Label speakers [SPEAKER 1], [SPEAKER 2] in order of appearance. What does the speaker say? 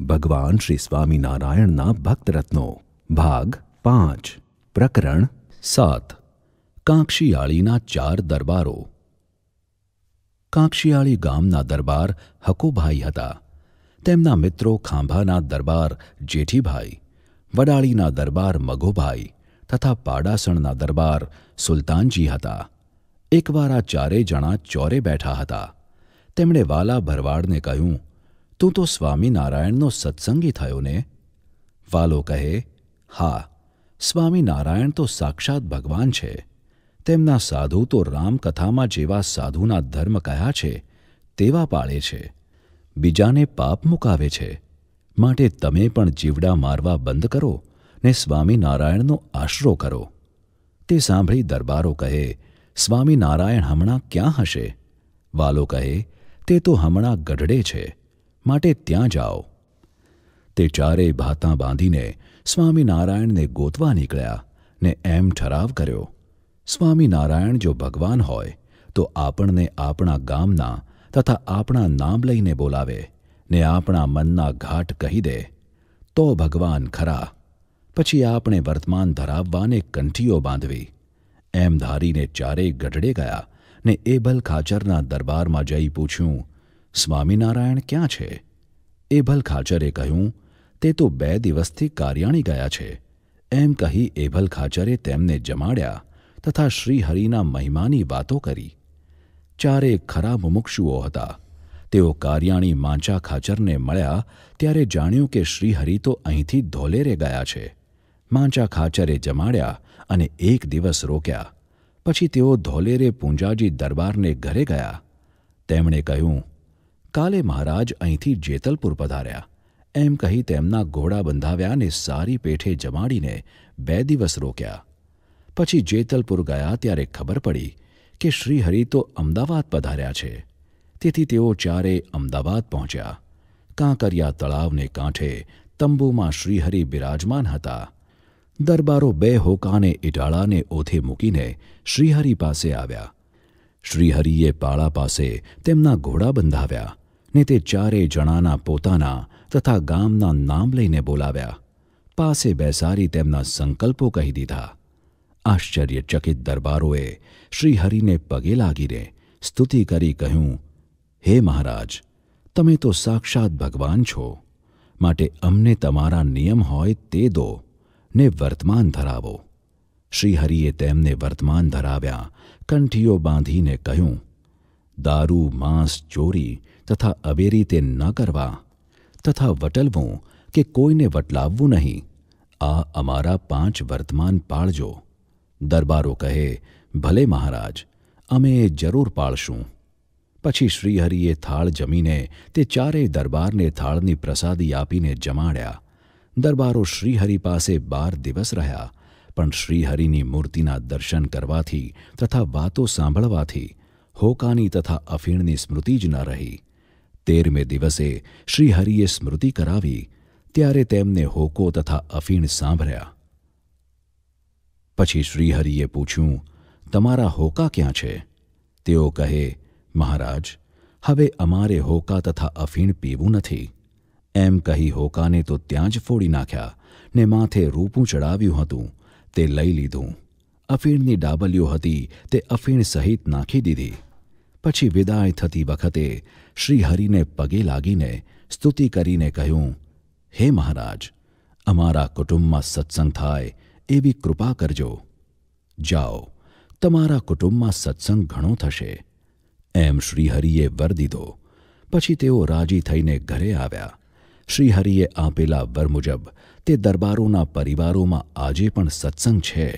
[SPEAKER 1] ભગવાન શ્રી સ્વામિનારાયણના ભક્તરત્નો ભાગ પાંચ પ્રકરણ સાત કાંક્ષિયાળીના ચાર દરબારો કાંક્ષિયાળી ગામના દરબાર હકુભાઈ હતા તેમના મિત્રો ખાંભાના દરબાર જેઠીભાઈ વડાળીના દરબાર મઘોભાઈ તથા પાડાસણના દરબાર સુલતાનજી હતા એકવાર આ ચારે જણા ચોરે બેઠા હતા તેમણે વાલા ભરવાડને કહ્યું તું તો સ્વામિનારાયણનો સત્સંગી થયો ને વાલો કહે હા સ્વામિનારાયણ તો સાક્ષાત ભગવાન છે તેમના સાધુ તો રામકથામાં જેવા સાધુના ધર્મ કયા છે તેવા પાળે છે બીજાને પાપ મુકાવે છે માટે તમે પણ જીવડા મારવા બંધ કરો ને સ્વામિનારાયણનો આશરો કરો તે સાંભળી દરબારો કહે સ્વામિનારાયણ હમણાં ક્યાં હશે વાલો કહે તે તો હમણાં ગઢડે છે માટે ત્યાં જાઓ તે ચારેય ભાતા બાંધીને સ્વામિનારાયણને ગોતવા નીકળ્યા ને એમ ઠરાવ કર્યો સ્વામિનારાયણ જો ભગવાન હોય તો આપણને આપણા ગામના તથા આપણા નામ લઈને બોલાવે ને આપણા મનના ઘાટ કહી દે તો ભગવાન ખરા પછી આપણે વર્તમાન ધરાવવાને કંઠીઓ બાંધવી એમ ધારીને ચારેય ગઢડે ગયા ને એબલ ખાચરના દરબારમાં જઈ પૂછ્યું સ્વામિનારાયણ ક્યાં છે એભલ ખાચરે કહ્યું તે તો બે દિવસથી કાર્યાણી ગયા છે એમ કહી એભલ ખાચરે તેમને જમાડ્યા તથા શ્રીહરિના મહિમાની વાતો કરી ચારે ખરા મુમુક્ષુઓ હતા તેઓ કાર્યાણી માંચા ખાચરને મળ્યા ત્યારે જાણ્યું કે શ્રીહરિ તો અહીંથી ધોલેરે ગયા છે માંચા ખાચરે જમાડ્યા અને એક દિવસ રોક્યા પછી તેઓ ધોલેરે પૂંજાજી દરબારને ઘરે ગયા તેમણે કહ્યું કાલે મહારાજ અહીંથી જેતલપુર પધાર્યા એમ કહી તેમના ઘોડા બંધાવ્યા અને સારી પેઠે જમાડીને બે દિવસ રોક્યા પછી જેતલપુર ગયા ત્યારે ખબર પડી કે શ્રીહરિ તો અમદાવાદ પધાર્યા છે તેથી તેઓ ચારે અમદાવાદ પહોંચ્યા કાંકરિયા તળાવને કાંઠે તંબુમાં શ્રીહરિ બિરાજમાન હતા દરબારો બે હોકાને ઇટાળાને ઓથે મૂકીને શ્રીહરિ પાસે આવ્યા શ્રીહરિએ પાળા પાસે તેમના ઘોડા બંધાવ્યા ને તે ચારે જણાના પોતાના તથા ગામના નામ લઈને બોલાવ્યા પાસે બેસારી તેમના સંકલ્પો કહી દીધા આશ્ચર્યચકિત દરબારોએ શ્રીહરિને પગે લાગીને સ્તુતિ કરી કહ્યું હે મહારાજ તમે તો સાક્ષાત ભગવાન છો માટે અમને તમારા નિયમ હોય તે દો ને વર્તમાન ધરાવો શ્રીહરિએ તેમને વર્તમાન ધરાવ્યા કંઠીઓ બાંધીને કહ્યું દારૂ માંસ ચોરી તથા અવેરી તે ન કરવા તથા વટલવું કે કોઈને વટલાવવું નહીં આ અમારા પાંચ વર્તમાન પાળજો દરબારો કહે ભલે મહારાજ અમે એ જરૂર પાળશું પછી શ્રીહરિએ થાળ જમીને તે ચારેય દરબારને થાળની પ્રસાદી આપીને જમાડ્યા દરબારો શ્રીહરિ પાસે બાર દિવસ રહ્યા પણ શ્રીહરિની મૂર્તિના દર્શન કરવાથી તથા વાતો સાંભળવાથી હોકાની તથા અફીણની સ્મૃતિ જ ન રહી તેરમે દિવસે શ્રીહરિએ સ્મૃતિ કરાવી ત્યારે તેમને હોકો તથા અફીણ સાંભળ્યા પછી શ્રીહરિએ પૂછ્યું તમારા હોકા ક્યાં છે તેઓ કહે મહારાજ હવે અમારે હોકા તથા અફીણ પીવું નથી એમ કહી હોકાને તો ત્યાં જ ફોડી નાખ્યા ને માથે રૂપું ચડાવ્યું હતું તે લઈ લીધું અફીણની ડાબલીઓ હતી તે અફીણ સહિત નાખી દીધી પછી વિદાય થતી વખતે શ્રીહરિને પગે લાગીને સ્તુતિ કરીને કહ્યું હે મહારાજ અમારા કુટુંબમાં સત્સંગ થાય એવી કૃપા કરજો જાઓ તમારા કુટુંબમાં સત્સંગ ઘણો થશે એમ શ્રીહરિએ વર દીધો પછી તેઓ રાજી થઈને ઘરે આવ્યા શ્રીહરિએ આપેલા વર મુજબ તે દરબારોના પરિવારોમાં આજે પણ સત્સંગ છે